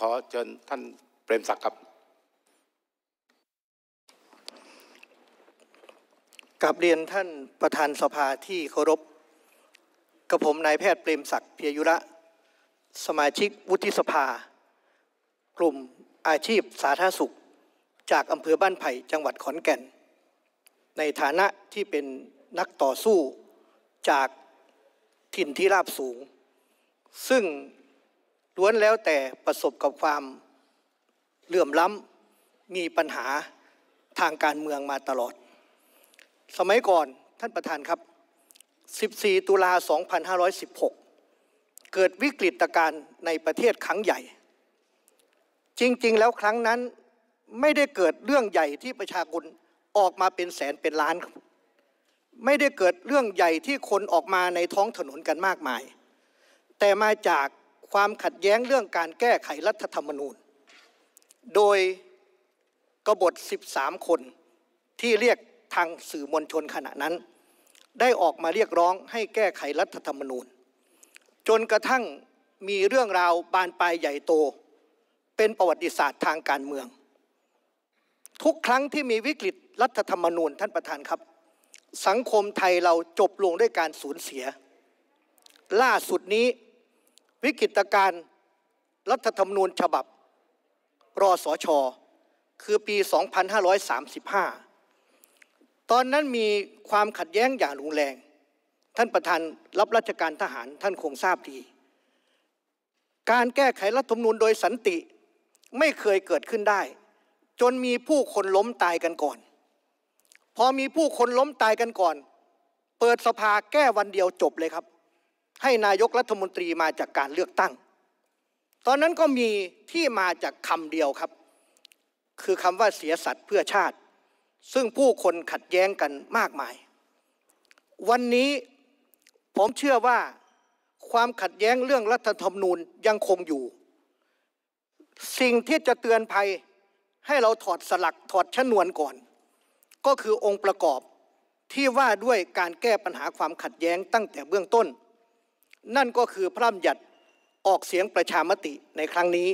ขอเชิญท่านเปรมศักดิ์ครับกับเรียนท่านประธานสภาที่เคารพกับผมนายแพทย์เปรมศักดิ์เพียยุระ สมาชิกวุฒิสภา กลุ่มอาชีพสาธารณสุข จากอำเภอบ้านไผ่จังหวัดขอนแก่น ในฐานะที่เป็นนักต่อสู้จากถิ่นที่ราบสูง ซึ่งล้วนแล้วแต่ประสบกับความเลื่อมล้ำมีปัญหาทางการเมืองมาตลอด สมัยก่อนท่านประธานครับ 14 ตุลา 2516 เกิดวิกฤตการณ์ในประเทศครั้งใหญ่ จริง ๆ แล้วครั้งนั้นไม่ได้เกิดเรื่องใหญ่ที่ประชาชนออกมาเป็นแสนเป็นล้าน ไม่ได้เกิดเรื่องใหญ่ที่คนออกมาในท้องถนนกันมากมาย แต่มาจากความขัดแย้งเรื่องการแก้ไขรัฐธรรมนูญ โดยกบฏ 13 คนที่เรียกทางสื่อมวลชนขณะนั้น ได้ออกมาเรียกร้องให้แก้ไขรัฐธรรมนูญ จนกระทั่งมีเรื่องราวบานปลายใหญ่โต เป็นประวัติศาสตร์ทางการเมือง ทุกครั้งที่มีวิกฤตรัฐธรรมนูญท่านประธานครับ สังคมไทยเราจบลงด้วยการสูญเสีย ล่าสุดนี้วิกฤตการรัฐธรรมนูญฉบับรอสอชอคือปี 2535 ตอนนั้นมีความขัดแย้งอย่างรุนแรง ท่านประธานรับราชการทหารท่านคงทราบดีการแก้ไขรัฐธรรมนูญโดยสันติไม่เคยเกิดขึ้นได้ จนมีผู้คนล้มตายกันก่อน พอมีผู้คนล้มตายกันก่อน เปิดสภาแก้วันเดียวจบเลยครับให้นายกรัฐมนตรีมาจากการเลือกตั้ง ตอนนั้นก็มีที่มาจากคำเดียวครับ คือคำว่าเสียสัตว์เพื่อชาติ ซึ่งผู้คนขัดแย้งกันมากมาย วันนี้ผมเชื่อว่าความขัดแย้งเรื่องรัฐธรรมนูญยังคงอยู่ สิ่งที่จะเตือนภัยให้เราถอดสลักถอดชนวนก่อน ก็คือองค์ประกอบที่ว่าด้วยการแก้ปัญหาความขัดแย้งตั้งแต่เบื้องต้นนั่นก็คือพระรำยัดออกเสียงประชามติในครั้งนี้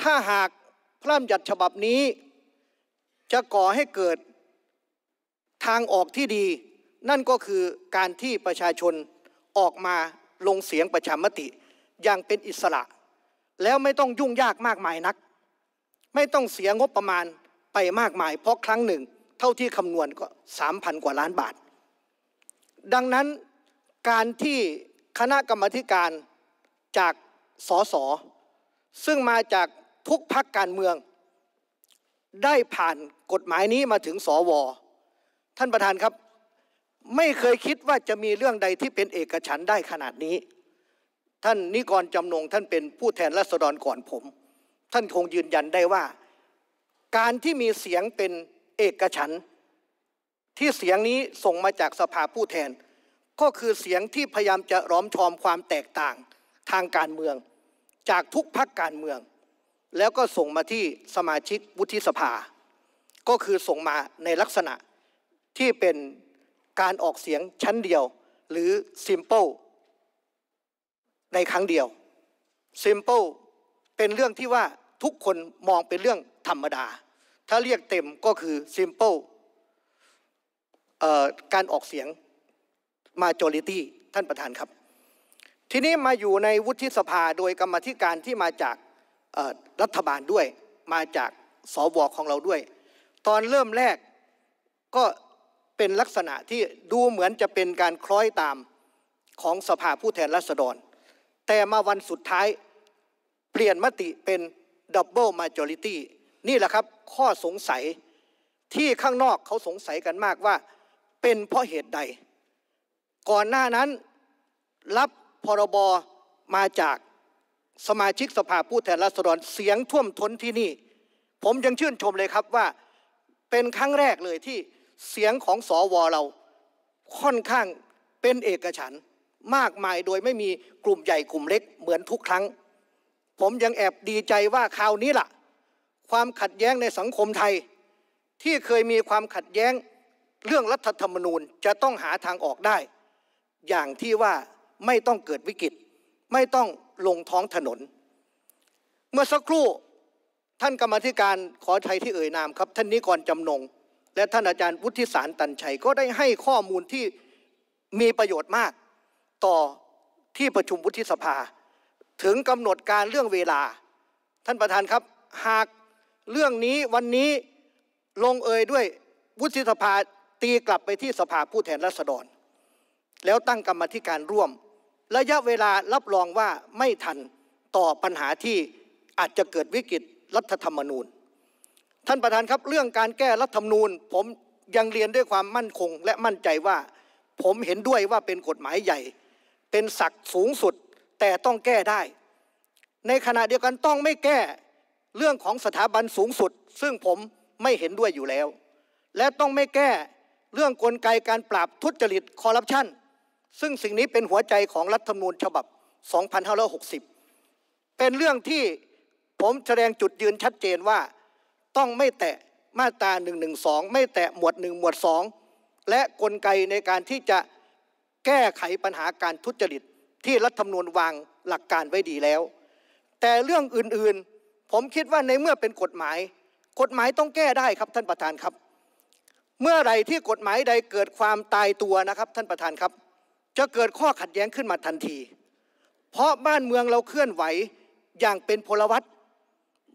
ถ้าหากพระรำยัดฉบับนี้ จะก่อให้เกิดทางออกที่ดี นั่นก็คือการที่ประชาชนออกมาลงเสียงประชามติอย่างเป็นอิสระ แล้วไม่ต้องยุ่งยากมากมายนัก ไม่ต้องเสียงบประมาณไปมากมาย เพราะครั้งหนึ่ง เท่าที่คำนวณก็สามพันกว่าล้านบาท ดังนั้นการที่คณะกรรมการจากสสซึ่งมาจากทุกพักการเมือง ได้ผ่านกฎหมายนี้มาถึงสวท่านประธานครับ ไม่เคยคิดว่าจะมีเรื่องใดที่เป็นเอกฉันได้ขนาดนี้ ท่านนิกรจำนงท่านเป็นผู้แทนรัษฎรก่อนผม ท่านคงยืนยันได้ว่า การที่มีเสียงเป็นเอกฉันที่เสียงนี้ส่งมาจากสภาผู้แทนก็คือเสียงที่พยายามจะร้อมชอมความแตกต่างทางการเมืองจากทุกพักการเมือง แล้วก็ส่งมาที่สมาชิกวุฒิสภา ก็คือส่งมาในลักษณะที่เป็นการออกเสียงชั้นเดียวหรือ simple ในครั้งเดียว simple เป็นเรื่องที่ว่าทุกคนมองเป็นเรื่องธรรมดา ถ้าเรียกเต็มก็คือ simple การออกเสียงมาจริตี้ท่านประธานครับ ทีนี้มาอยู่ในวุฒิสภาโดยกรรมธิการที่มาจากรัฐบาลด้วยมาจากสวของเราด้วย ตอนเริ่มแรกก็เป็นลักษณะที่ดูเหมือนจะเป็นการคล้อยตามของสภาผู้แทนราษฎร แต่มาวันสุดท้ายเปลี่ยนมติเป็นดับเบิลมาจอริตี้นี่แหละครับข้อสงสัยที่ข้างนอกเขาสงสัยกันมากว่า เป็นเพราะเหตุใดก่อนหน้านั้นรับพรบมาจากสมาชิกสภาผู้แทนราษฎรเสียงท่วมท้นที่นี่ ผมยังชื่นชมเลยครับว่าเป็นครั้งแรกเลยที่เสียงของสอวอเรา ค่อนข้างเป็นเอกฉันมากมายโดยไม่มีกลุ่มใหญ่กลุ่มเล็ก เหมือนทุกครั้ง ผมยังแอบดีใจว่าคราวนี้ละ่ะ ความขัดแย้งในสังคมไทย ที่เคยมีความขัดแย้งเรื่องรัฐธรรมนูญจะต้องหาทางออกได้อย่างที่ว่าไม่ต้องเกิดวิกฤตไม่ต้องลงท้องถนน เมื่อสักครู่ท่านกรรมธิการขอใช้ที่เอ่ยนามครับท่านนิกรจำนง และท่านอาจารย์วุฒิสารตันชัยก็ได้ให้ข้อมูลที่มีประโยชน์มากต่อที่ประชุมวุฒิสภา ถึงกำหนดการเรื่องเวลา ท่านประธานครับ หากเรื่องนี้วันนี้ลงเอยด้วยวุฒิสภาตีกลับไปที่สภาผู้แทนราษฎรแล้วตั้งกรรมธิการร่วมระยะเวลารับรองว่าไม่ทันต่อปัญหาที่อาจจะเกิดวิกฤตรัฐธรรมนูญ ท่านประธานครับเรื่องการแก้รัฐธรรมนูญ ผมยังเรียนด้วยความมั่นคง และมั่นใจว่า ผมเห็นด้วยว่าเป็นกฎหมายใหญ่ เป็นศักดิ์สูงสุด แต่ต้องแก้ได้ ในขณะเดียวกันต้องไม่แก้เรื่องของสถาบันสูงสุด ซึ่งผมไม่เห็นด้วยอยู่แล้ว และต้องไม่แก้เรื่องกลไกการปราบทุจริตคอร์รัปชันซึ่งสิ่งนี้เป็นหัวใจของรัฐธรรมนูญฉบับ 2560 เป็นเรื่องที่ผมแสดงจุดยืนชัดเจนว่าต้องไม่แตะมาตรา112 ไม่แตะหมวด1หมวด 2 และกลไกในการที่จะแก้ไขปัญหาการทุจริตที่รัฐธรรมนูญวางหลักการไว้ดีแล้ว แต่เรื่องอื่นๆ ผมคิดว่าในเมื่อเป็นกฎหมาย กฎหมายต้องแก้ได้ครับท่านประธานครับ เมื่อไรที่กฎหมายใดเกิดความตายตัวนะครับท่านประธานครับจะเกิดข้อขัดแย้งขึ้นมาทันที เพราะบ้านเมืองเราเคลื่อนไหวอย่างเป็นพลวัต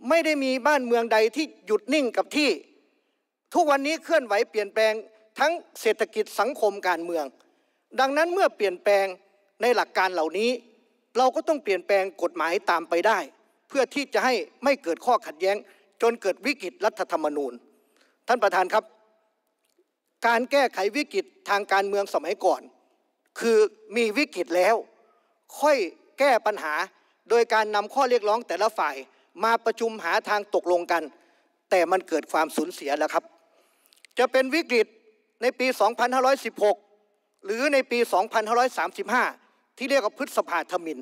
ไม่ได้มีบ้านเมืองใดที่หยุดนิ่งกับที่ ทุกวันนี้เคลื่อนไหวเปลี่ยนแปลงทั้งเศรษฐกิจสังคมการเมือง ดังนั้นเมื่อเปลี่ยนแปลงในหลักการเหล่านี้ เราก็ต้องเปลี่ยนแปลงกฎหมายตามไปได้ เพื่อที่จะให้ไม่เกิดข้อขัดแย้งจนเกิดวิกฤตรัฐธรรมนูญ ท่านประธานครับ การแก้ไขวิกฤตทางการเมืองสมัยก่อนคือมีวิกฤตแล้วค่อยแก้ปัญหาโดยการนำข้อเรียกร้องแต่ละฝ่าย มาประชุมหาทางตกลงกัน แต่มันเกิดความสูญเสียแล้วครับ จะเป็นวิกฤตในปี 2516 หรือในปี 2535 ที่เรียกว่าพฤษภาธมิน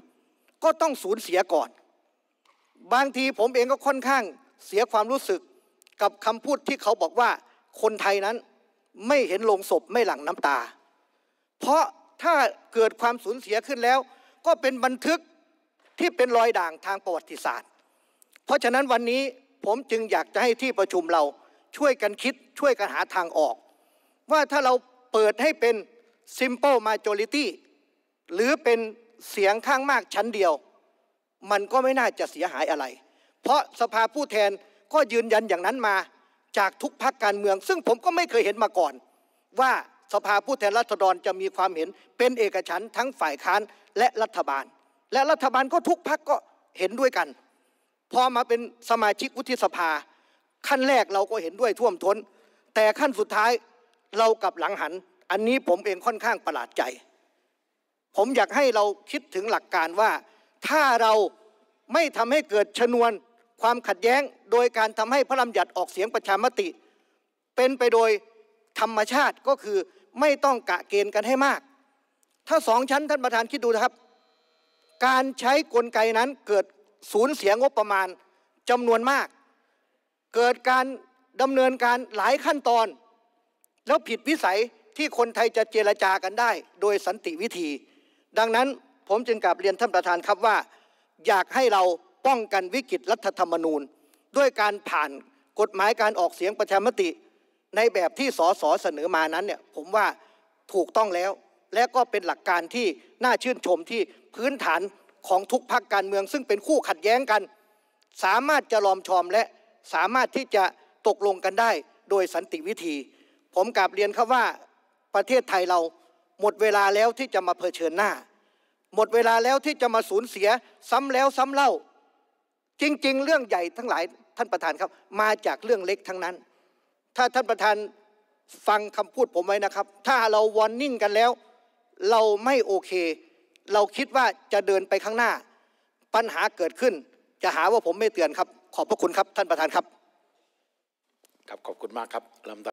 ก็ต้องสูญเสียก่อน บางทีผมเองก็ค่อนข้างเสียความรู้สึกกับคำพูดที่เขาบอกว่าคนไทยนั้นไม่เห็นลงศพไม่หลั่งน้ำตา เพราะถ้าเกิดความสูญเสียขึ้นแล้ว ก็เป็นบันทึกที่เป็นรอยด่างทางประวัติศาสตร์ เพราะฉะนั้นวันนี้ผมจึงอยากจะให้ที่ประชุมเราช่วยกันคิดช่วยกันหาทางออก ว่าถ้าเราเปิดให้เป็น simple majority หรือเป็นเสียงข้างมากชั้นเดียว มันก็ไม่น่าจะเสียหายอะไร เพราะสภาผู้แทนก็ยืนยันอย่างนั้นมาจากทุกพักการเมือง ซึ่งผมก็ไม่เคยเห็นมาก่อนว่าสภาผู้แทนราษฎรจะมีความเห็นเป็นเอกฉันทั้งฝ่ายค้านและรัฐบาล และรัฐบาลก็ทุกพักก็เห็นด้วยกันพอมาเป็นสมาชิกวุฒิสภา ขั้นแรกเราก็เห็นด้วยท่วมท้นแต่ขั้นสุดท้ายเรากับหลังหัน อันนี้ผมเองค่อนข้างประหลาดใจ ผมอยากให้เราคิดถึงหลักการว่าถ้าเราไม่ทำให้เกิดชนวน ความขัดแย้ง โดยการทำให้พระรำยัดออกเสียงประชามติ เป็นไปโดยธรรมชาติก็คือไม่ต้องกะเกณฑ์กันให้มาก ถ้าสองชั้นท่านประธานคิดดูนะครับ การใช้กลไกนั้นเกิดสูญเสียงบประมาณจำนวนมาก เกิดการดำเนินการหลายขั้นตอน แล้วผิดวิสัยที่คนไทยจะเจรจากันได้ โดยสันติวิธี ดังนั้นผมจึงกลับเรียนท่านประธานครับว่า อยากให้เราป้องกันวิกฤตรัฐธรรมนูญ ด้วยการผ่านกฎหมายการออกเสียงประชามติในแบบที่สสเสนอมานั้นเนี่ยผมว่าถูกต้องแล้ว และก็เป็นหลักการที่น่าชื่นชมที่พื้นฐานของทุกพักการเมือง ซึ่งเป็นคู่ขัดแย้งกัน สามารถจะลอมชอมและสามารถที่จะตกลงกันได้โดยสันติวิธี ผมกลับเรียนครับว่าประเทศไทยเราหมดเวลาแล้วที่จะมาเผชิญหน้า หมดเวลาแล้วที่จะมาสูญเสียซ้ำแล้วซ้ำเล่า จริงๆ เรื่องใหญ่ทั้งหลายท่านประธานครับมาจากเรื่องเล็กทั้งนั้นถ้าท่านประธานฟังคำพูดผมไว้นะครับ ถ้าเราวอร์นิ่งกันแล้ว เราไม่โอเค เราคิดว่าจะเดินไปข้างหน้า ปัญหาเกิดขึ้น จะหาว่าผมไม่เตือนครับ ขอบพระคุณครับ ท่านประธานครับครับ ขอบคุณมากครับลำดับ